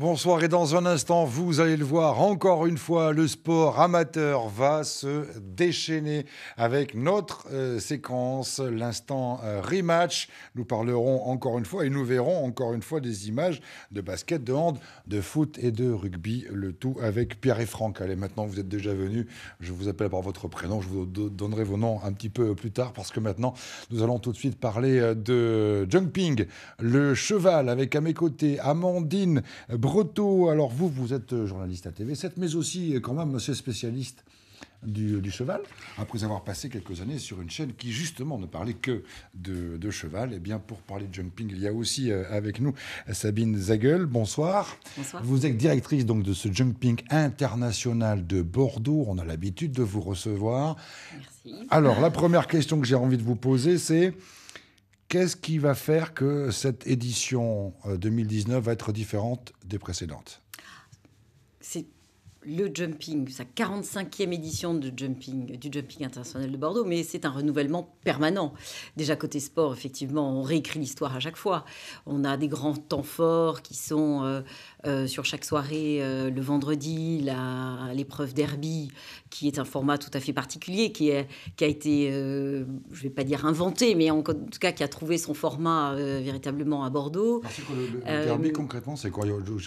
Bonsoir et dans un instant, vous allez le voir, encore une fois, le sport amateur va se déchaîner avec notre euh, séquence, l'instant euh, rematch. Nous parlerons encore une fois et nous verrons encore une fois des images de basket, de hand, de foot et de rugby, le tout avec Pierre et Franck. Allez, maintenant vous êtes déjà venus, je vous appelle par votre prénom, je vous donnerai vos noms un petit peu plus tard parce que maintenant nous allons tout de suite parler euh, de Jumping, le cheval avec à mes côtés Amandine. Breteau, alors vous, vous êtes euh, journaliste à TV7, mais aussi euh, quand même monsieur spécialiste euh, du, cheval, après avoir passé quelques années sur une chaîne qui justement ne parlait que de, cheval. Et eh bien pour parler de jumping, il y a aussi avec nous Sabine Zagel. Bonsoir. Bonsoir. Vous êtes directrice donc de ce jumping international de Bordeaux. On a l'habitude de vous recevoir. Merci. Alors la première question que j'ai envie de vous poser, c'est Qu'est-ce qui va faire que cette édition 2019 euh, va être différente des précédentes le jumping, sa 45e édition de jumping, du jumping international de Bordeaux, mais c'est un renouvellement permanent. Déjà côté sport, effectivement, on réécrit l'histoire à chaque fois. On a des grands temps forts qui sont euh, euh, sur chaque soirée euh, le vendredi, l'épreuve derby, qui est un format tout à fait particulier, qui, qui a été, je ne vais pas dire inventé, mais en, tout cas qui a trouvé son format véritablement à Bordeaux. Parce le, derby, concrètement, c'est quoi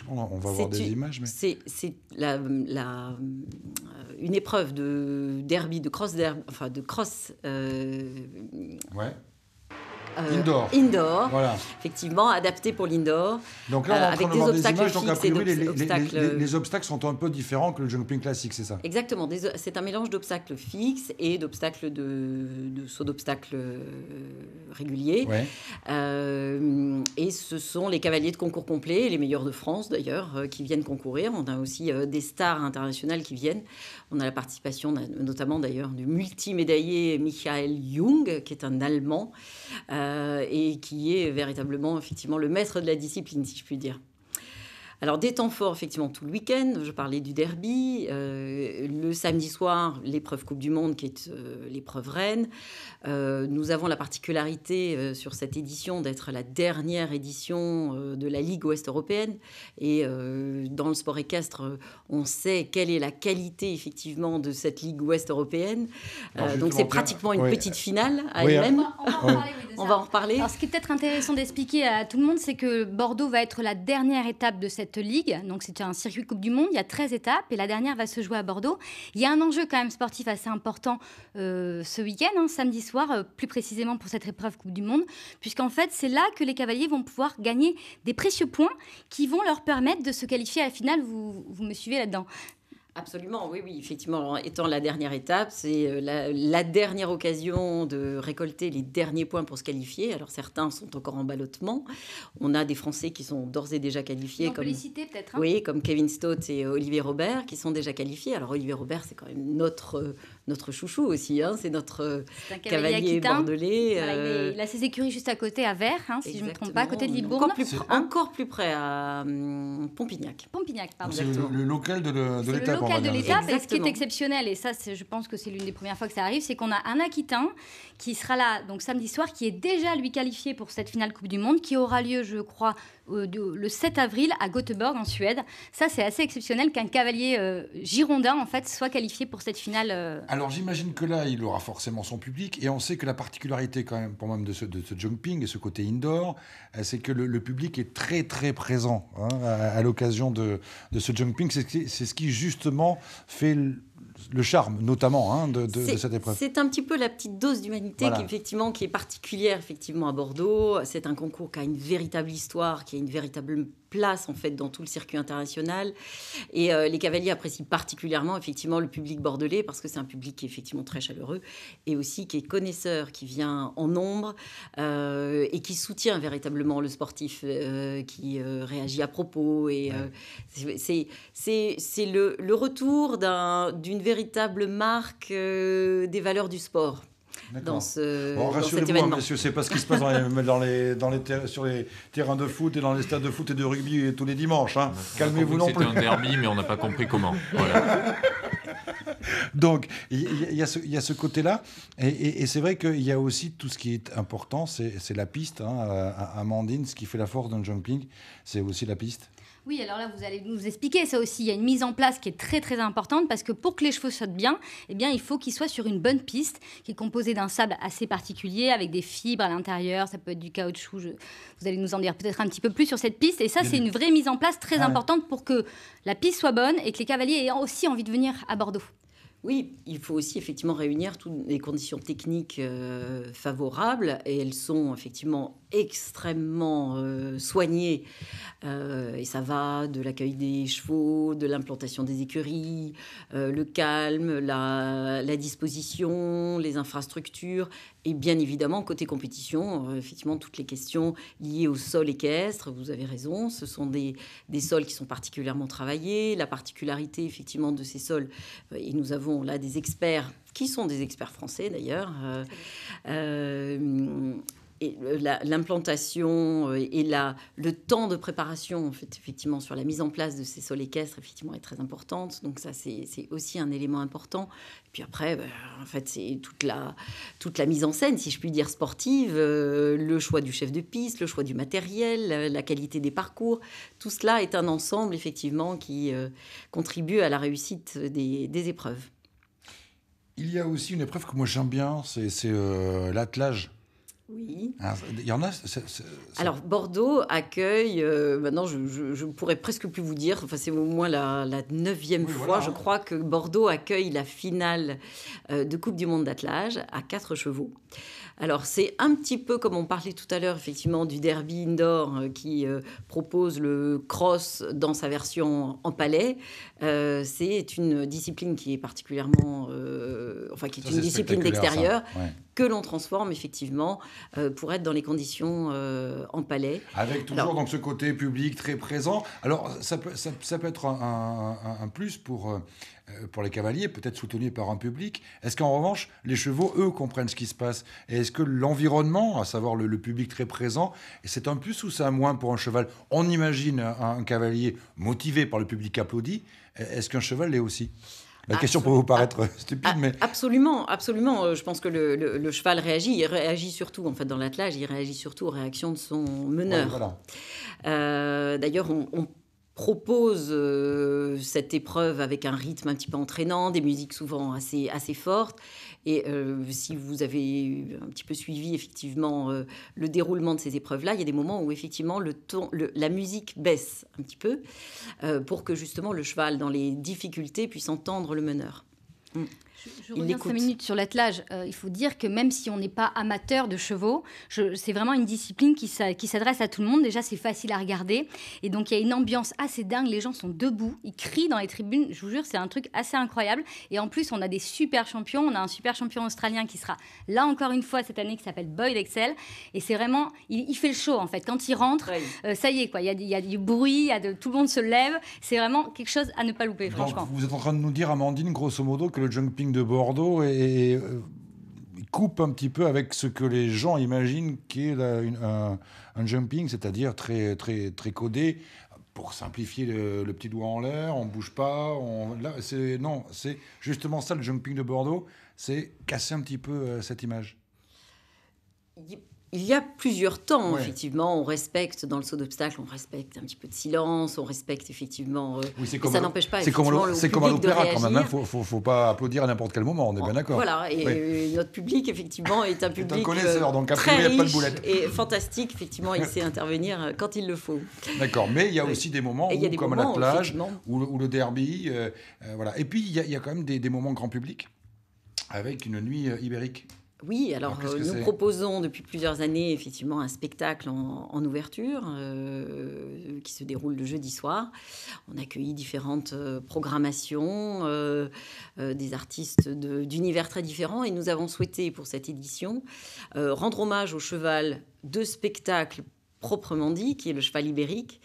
On va voir des images. Mais... C'est la euh, une épreuve de derby, de cross derby, enfin de cross. Euh, ouais. Euh, indoor. indoor voilà. Effectivement, adapté pour l'indoor. Donc là, on euh, avec des obstacles des donc, euh, les, obstacles... sont un peu différents que le jumping classique, c'est ça Exactement. C'est un mélange d'obstacles fixes et d'obstacles de, de d'obstacles réguliers. et ce sont les cavaliers de concours complet, les meilleurs de France d'ailleurs, qui viennent concourir. On a aussi des stars internationales qui viennent. On a la participation notamment d'ailleurs du multimédaillé Michael Jung, qui est un Allemand euh, et qui est véritablement effectivement le maître de la discipline, si je puis dire. Alors des temps forts, effectivement, tout le week-end. Je parlais du derby. Euh, le samedi soir, l'épreuve Coupe du Monde, qui est euh, l'épreuve reine. Euh, nous avons la particularité sur cette édition d'être la dernière édition de la Ligue Ouest européenne. Et dans le sport équestre, on sait quelle est la qualité, effectivement, de cette Ligue Ouest européenne. donc c'est pratiquement une petite finale à elle-même. Hein. On, va, en reparler. Alors ce qui est peut-être intéressant d'expliquer à tout le monde, c'est que Bordeaux va être la dernière étape de cette ligue. Donc, c'est un circuit Coupe du Monde. Il y a 13 étapes et la dernière va se jouer à Bordeaux. Il y a un enjeu quand même sportif assez important euh, ce week-end, hein, samedi soir, euh, plus précisément pour cette épreuve Coupe du Monde, puisqu'en fait, c'est là que les cavaliers vont pouvoir gagner des précieux points qui vont leur permettre de se qualifier à la finale. Vous, vous me suivez là-dedans Absolument, oui, oui, effectivement, étant la dernière étape, c'est euh, la, dernière occasion de récolter les derniers points pour se qualifier. Alors certains sont encore en ballottement. On a des Français qui sont d'ores et déjà qualifiés. comme, hein Oui, comme Kevin Stott et Olivier Robert, qui sont déjà qualifiés. Alors Olivier Robert, c'est quand même notre euh, notre chouchou aussi. Hein, c'est notre euh, cavalier, bordelais. Euh, il, a ses écuries juste à côté, à Vert, hein, si je ne me trompe pas, à côté de Libourne. Encore plus, près, à hum, Pompignac. Pompignac, pardon. C'est le, local de l'État. Le, local de l'étape et ce qui est exceptionnel, et ça, je pense que c'est l'une des premières fois que ça arrive, c'est qu'on a un Aquitain qui sera là donc samedi soir, qui est déjà lui qualifié pour cette finale Coupe du Monde, qui aura lieu, je crois, le 7 avril à Göteborg, en Suède. Ça, c'est assez exceptionnel qu'un cavalier euh, girondin, en fait, soit qualifié pour cette finale alors j'imagine que là, il aura forcément son public. Et on sait que la particularité, quand même, pour même de ce, jumping et ce côté indoor, euh, c'est que le, public est très, très présent hein, à, l'occasion de, de, ce jumping. C'est ce qui, justement, fait le charme, notamment, hein, de, cette épreuve. C'est un petit peu la petite dose d'humanité qui, effectivement, qui est particulière effectivement, à Bordeaux. C'est un concours qui a une véritable histoire, qui a une véritable place en fait dans tout le circuit international et euh, les cavaliers apprécient particulièrement effectivement le public bordelais parce que c'est un public qui est effectivement très chaleureux et aussi qui est connaisseur qui vient en nombre euh, et qui soutient véritablement le sportif euh, qui réagit à propos et c'est le, le, retour d'un une véritable marque euh, des valeurs du sport. Dans ce, bon, hein, c'est pas ce qui se passe dans les, dans les, sur les terrains de foot et dans les stades de foot et de rugby tous les dimanches. Hein. Calmez-vous non plus. C'était un derby, mais on n'a pas compris comment. Voilà. Donc, il y, a ce, côté-là. Et, c'est vrai qu'il y a aussi tout ce qui est important, c'est la piste. Hein, Amandine, ce qui fait la force d'un jumping, c'est aussi la piste. Oui, alors là, vous allez nous expliquer ça aussi. Il y a une mise en place qui est très très importante parce que pour que les chevaux sautent bien, eh bien, il faut qu'ils soient sur une bonne piste qui est composée d'un sable assez particulier avec des fibres à l'intérieur. Ça peut être du caoutchouc. Vous allez nous en dire peut-être un petit peu plus sur cette piste. Et ça, c'est une vraie mise en place très ah importante pour que la piste soit bonne et que les cavaliers aient aussi envie de venir à Bordeaux. Oui, il faut aussi effectivement réunir toutes les conditions techniques euh, favorables et elles sont effectivement extrêmement euh, soignées. Euh, et ça va de l'accueil des chevaux, de l'implantation des écuries, le calme, la, disposition, les infrastructures. Et bien évidemment, côté compétition, euh, effectivement, toutes les questions liées au sol équestre, vous avez raison, ce sont des, des sols qui sont particulièrement travaillés. La particularité, effectivement, de ces sols, euh, et nous avons là des experts qui sont des experts français d'ailleurs, euh, et l'implantation euh, et la, le temps de préparation, en fait, effectivement, sur la mise en place de ces sols équestres, effectivement, est très importante. Donc ça, c'est aussi un élément important. puis après, ben, en fait, c'est toute la, toute la mise en scène, si je puis dire, sportive, euh, le choix du chef de piste, le choix du matériel, la, qualité des parcours. Tout cela est un ensemble, effectivement, qui euh, contribue à la réussite des, des épreuves. Il y a aussi une épreuve que moi j'aime bien, c'est l'attelage. Oui. Ah, Alors, Bordeaux accueille. Euh, maintenant, je, ne pourrais presque plus vous dire. Enfin, c'est au moins la, neuvième fois, je crois, que Bordeaux accueille la finale euh, de Coupe du Monde d'attelage à quatre chevaux. Alors c'est un petit peu comme on parlait tout à l'heure effectivement du derby indoor euh, qui euh, propose le cross dans sa version en palais. Euh, c'est une discipline qui est particulièrement, enfin qui est une discipline d'extérieur que l'on transforme effectivement pour être dans les conditions en palais. Avec toujours dans ce côté public très présent. Alors ça peut, être un plus pour euh, pour les cavaliers, peut-être soutenus par un public. Est-ce qu'en revanche, les chevaux, eux, comprennent ce qui se passe Et est-ce que l'environnement, à savoir le, public très présent, c'est un plus ou c'est un moins pour un cheval On imagine un, cavalier motivé par le public applaudi. E-, est-ce qu'un cheval l'est aussi la question peut vous paraître ah, stupide, ah, mais... Absolument, absolument. Euh, je pense que le, cheval réagit. Il réagit surtout, en fait, dans l'attelage, il réagit surtout aux réactions de son meneur. Euh, d'ailleurs, on, on propose euh, cette épreuve avec un rythme un petit peu entraînant, des musiques souvent assez, assez fortes. Et euh, si vous avez un petit peu suivi effectivement euh, le déroulement de ces épreuves-là, il y a des moments où effectivement le la musique baisse un petit peu pour que justement le cheval dans les difficultés puisse entendre le meneur. Mmh. Je, reviens minutes sur l'attelage. Euh, il faut dire que même si on n'est pas amateur de chevaux, c'est vraiment une discipline qui, qui s'adresse à tout le monde. Déjà, c'est facile à regarder. Et donc, il y a une ambiance assez dingue. Les gens sont debout, ils crient dans les tribunes. Je vous jure, c'est un truc assez incroyable. Et en plus, on a des super champions. On a un super champion australien qui sera là encore une fois cette année, qui s'appelle Boyd Excel. Et c'est vraiment, il, fait le show en fait. Quand il rentre, euh, ça y est, quoi. Il y a, du bruit, tout le monde se lève. C'est vraiment quelque chose à ne pas louper, franchement. Vous êtes en train de nous dire, Amandine, grosso modo, que le jumping de Bordeaux et, euh, coupe un petit peu avec ce que les gens imaginent qu'est un, un, jumping, c'est-à-dire très, très, très codé. Pour simplifier le, petit doigt en l'air, on bouge pas. On, là, c'est, non, c'est justement ça le jumping de Bordeaux, c'est casser un petit peu euh, cette image il y a plusieurs temps, effectivement. On respecte dans le saut d'obstacle, on respecte un petit peu de silence, on respecte effectivement. Euh, ça n'empêche pas. C'est comme, à l'opéra quand même. Il hein. ne faut, pas applaudir à n'importe quel moment, on est bien d'accord. Voilà, et euh, notre public, effectivement, est un public. Euh, donc très a pas de Et fantastique, effectivement, il sait intervenir quand il le faut. D'accord, mais il y a aussi des moments, comme à la plage, ou, le derby. voilà. Et puis, il y, a quand même des moments grand public avec une nuit ibérique. Oui, alors, nous proposons depuis plusieurs années effectivement un spectacle en, ouverture euh, qui se déroule le jeudi soir. On accueille différentes euh, programmations euh, des artistes d'univers très différents et nous avons souhaité pour cette édition rendre hommage au cheval de spectacles proprement dit, qui est le cheval ibérique.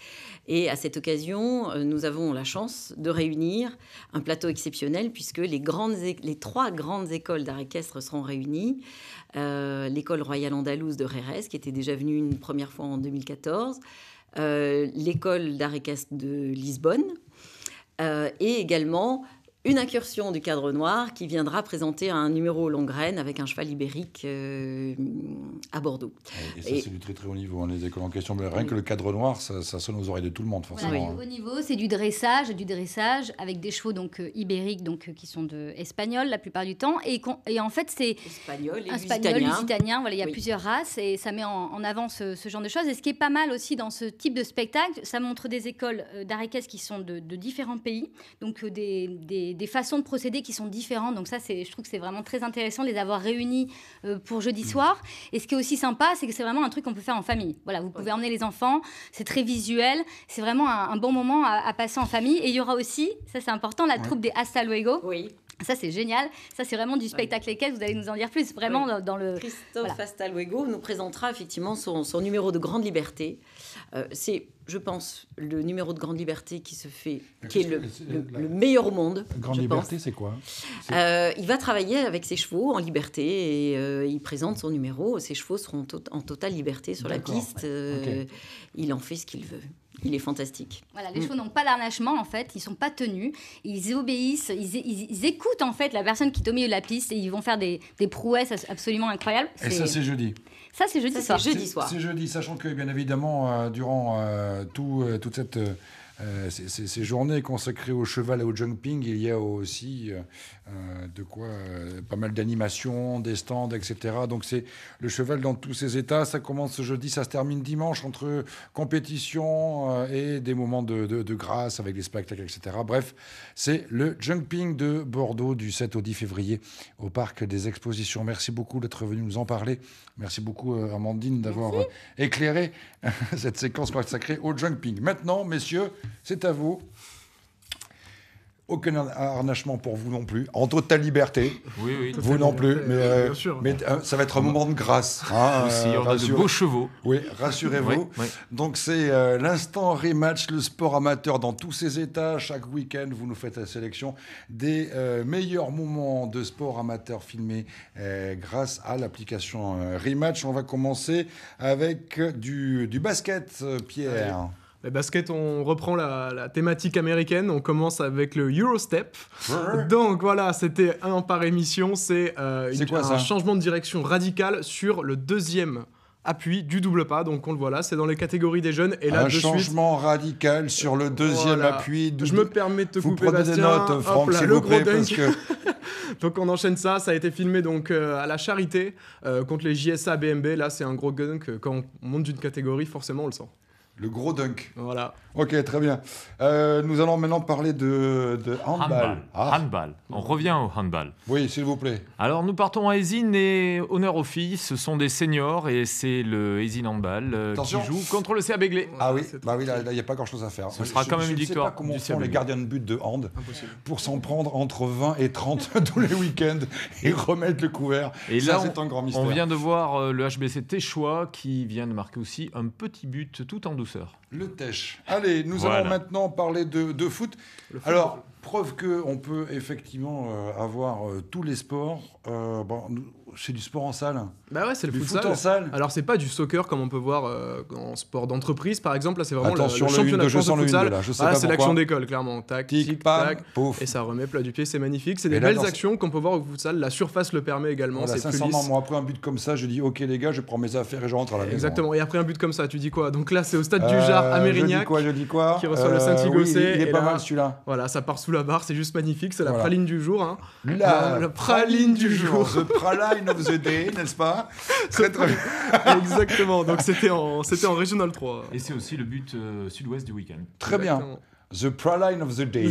Et à cette occasion, euh, nous avons la chance de réunir un plateau exceptionnel puisque les, grandes, les trois grandes écoles d'art équestre seront réunies. Euh, l'école royale andalouse de Rérez, qui était déjà venue une première fois en 2014. Euh, l'école d'art équestre de Lisbonne. et également une incursion du cadre noir qui viendra présenter un numéro longue avec un cheval ibérique euh, à Bordeaux. Et, ça, c'est du très très haut niveau. Hein, les écoles en question, mais rien que le cadre noir, ça, sonne aux oreilles de tout le monde, forcément. Hein. Haut niveau, c'est du dressage, du dressage avec des chevaux donc euh, ibériques, donc euh, qui sont de espagnols la plupart du temps, et, en fait c'est espagnol, et espagnol, Voilà, il y a plusieurs races et ça met en, avant ce, genre de choses. Et ce qui est pas mal aussi dans ce type de spectacle, ça montre des écoles d'Arequès qui sont de, différents pays, donc des des, façons de procéder qui sont différentes. Donc ça, je trouve que c'est vraiment très intéressant de les avoir réunis euh, pour jeudi mmh. soir. Et ce qui est aussi sympa, c'est que c'est vraiment un truc qu'on peut faire en famille. Voilà, vous pouvez emmener les enfants, c'est très visuel, c'est vraiment un, bon moment à, passer en famille. Et il y aura aussi, ça c'est important, la troupe des Hasta Luego. Oui. Ça, c'est génial. Ça, c'est vraiment du spectacle Lesquels Vous allez nous en dire plus, vraiment, dans le... Christophe voilà. Astaluego nous présentera effectivement son, numéro de Grande Liberté. Euh, c'est je pense, le numéro de Grande Liberté qui se fait, qui est le, meilleur au monde. Grande Liberté, c'est quoi euh, Il va travailler avec ses chevaux en liberté et euh, il présente son numéro. Ses chevaux seront en totale liberté sur la piste. Euh, il en fait ce qu'il veut. Il est fantastique. Voilà, les mm. chevaux n'ont pas d'arnachement en fait, ils sont pas tenus, ils obéissent, ils, écoutent en fait la personne qui est au milieu de la piste et ils vont faire des, prouesses absolument incroyables. Et ça c'est jeudi. Ça c'est jeudi, C'est jeudi soir. C'est jeudi, sachant que bien évidemment durant euh, tout, euh, toute cette euh, euh, ces, journées consacrées au cheval et au jumping, il y a aussi euh, euh, de quoi pas mal d'animations, des stands, etc. Donc c'est le cheval dans tous ses états. Ça commence jeudi, ça se termine dimanche entre compétition et des moments de, de grâce avec des spectacles, etc. Bref, c'est le jumping de Bordeaux du 7 au 10 février au parc des expositions. Merci beaucoup d'être venu nous en parler. Merci beaucoup Amandine d'avoir éclairé cette séquence consacrée au jumping. Maintenant, messieurs, c'est à vous. Aucun harnachement pour vous non plus, en totale liberté. Oui, oui. Vous non plus, mais, euh, euh, ça va être un moment de grâce. Hein, de euh, beaux chevaux. Oui, rassurez-vous. Donc c'est l'instant rematch, le sport amateur dans tous ses états. Chaque week-end, vous nous faites la sélection des meilleurs moments de sport amateur filmés grâce à l'application rematch. On va commencer avec du, basket, Pierre. Et baskets, on reprend la, thématique américaine. On commence avec le Eurostep. Donc voilà, c'était un par émission. C'est euh, un changement de direction radical sur le deuxième appui du double pas. Donc on le voit là, c'est dans les catégories des jeunes. Et là, un changement radical sur le deuxième double appui. Je me permets de te vous couper, Bastien. des notes, Franck, s'il parce que... donc on enchaîne ça. Ça a été filmé donc euh, à la charité euh, contre les JSA BMB. Là, c'est un gros que Quand on monte d'une catégorie, forcément, on le sent. Le gros dunk. Voilà. Ok, très bien. nous allons maintenant parler de, handball. Handball. On revient au handball. Oui, s'il vous plaît. Alors, nous partons à Esine et honneur aux Ce sont des seniors et c'est le Esine Handball qui joue contre le CA Béglé. Ah oui, bah oui il n'y a pas grand-chose à faire. Ce sera quand même une victoire. Je ne sais pas comment les gardiens de but de hand pour s'en prendre entre 20 et 30 tous les week-ends et remettre le couvert. Et Ça, là, c'est un grand mystère. On vient de voir le HBC Téchois qui vient de marquer aussi un petit but tout en dessous le tèche. Allez, nous allons maintenant parler de, foot. Alors, preuve qu'on peut effectivement euh, avoir euh, tous les sports. Euh, c'est du sport en salle. Bah ouais, c'est le foot, en salle. Alors c'est pas du soccer comme on peut voir euh, en sport d'entreprise par exemple. Là, c'est vraiment le, championnat de foot c'est l'action d'école clairement. Tac, tic, tac, pouf. et ça remet plat du pied. C'est magnifique. C'est des belles actions qu'on peut voir au salle La surface le permet également. c'est sincèrement, moi après un but comme ça, je dis ok les gars, je prends mes affaires et je rentre à la maison. Exactement. Hein. Et après un but comme ça, tu dis quoi Donc là, c'est au stade du euh, Jard à Mérignac. Quoi, je dis quoi Qui reçoit le euh, saint Il est pas mal celui-là. Voilà, ça part sous la barre. C'est juste magnifique. C'est la praline du jour. Hein. La praline du jour of vous day n'est-ce pas très, très... Exactement, donc c'était en, en Regional 3. Et c'est aussi le but euh, sud-ouest du week-end. Très bien. The Praline of the Day.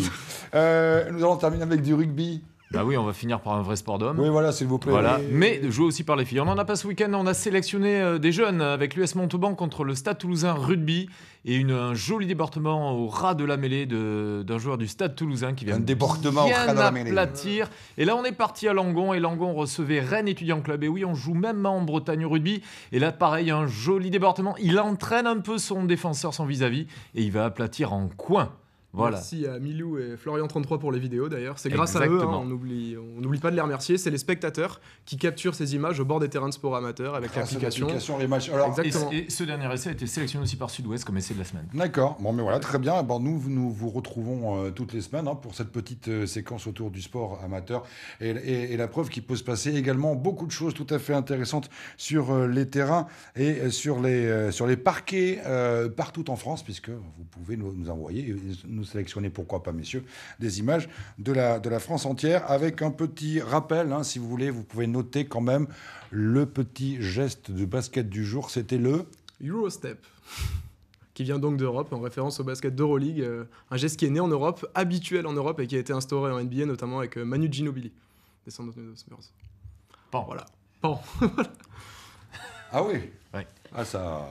Euh, nous allons terminer avec du rugby. Bah oui, on va finir par un vrai sport d'homme. Oui, voilà, s'il vous plaît. Mais jouer aussi par les filles. On en a pas ce week-end, on a sélectionné euh, des jeunes avec l'US Montauban contre le Stade Toulousain Rugby et une, un joli débordement au ras de la mêlée d'un joueur du Stade Toulousain qui vient un bien Aplatir. Et là, on est parti à Langon et Langon recevait Rennes Étudiant Club. Et oui, on joue même en Bretagne rugby. Et là, pareil, un joli débordement. Il entraîne un peu son défenseur, son vis à -vis, et il va aplatir en coin. Merci à Milou et Florian33 pour les vidéos d'ailleurs. C'est grâce à eux, hein, on n'oublie on pas de les remercier. C'est les spectateurs qui capturent ces images au bord des terrains de sport amateurs avec ah, l'application. les Et, ce dernier essai a été sélectionné aussi par Sud-Ouest comme essai de la semaine. D'accord. Bon, mais voilà, très bien. Bon, nous, nous vous retrouvons euh, toutes les semaines hein, pour cette petite euh, séquence autour du sport amateur et, la preuve qu'il peut se passer également beaucoup de choses tout à fait intéressantes sur euh, les terrains et sur les, sur les parquets partout en France, puisque vous pouvez nous, nous envoyer. Nous sélectionner, pourquoi pas, messieurs, des images de la, de la France entière, avec un petit rappel, hein, si vous voulez, vous pouvez noter quand même le petit geste de basket du jour, c'était le... Eurostep qui vient donc d'Europe, en référence au basket d'Euroleague, euh, un geste qui est né en Europe, habituel en Europe et qui a été instauré en NBA, notamment avec euh, Manu Ginobili, descendant de Voilà. ah oui ouais. Ah ça...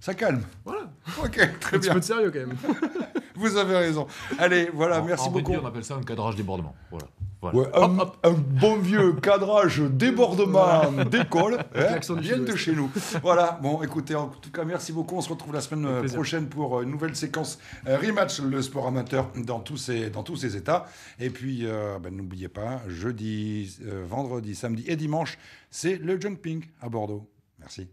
Ça calme. Voilà. Ok, très bien. Un petit peu de sérieux quand même. Vous avez raison. Allez, voilà, merci beaucoup. on appelle ça un cadrage débordement. Voilà. un, bon vieux cadrage débordement d'école, hein, vient de chez nous. Voilà, bon, écoutez, en tout cas, merci beaucoup. On se retrouve la semaine prochaine pour une nouvelle séquence rematch le sport amateur dans tous ces dans tous ces états. Et puis, euh, ben, n'oubliez pas, jeudi, euh, vendredi, samedi et dimanche, c'est le jumping à Bordeaux. Merci.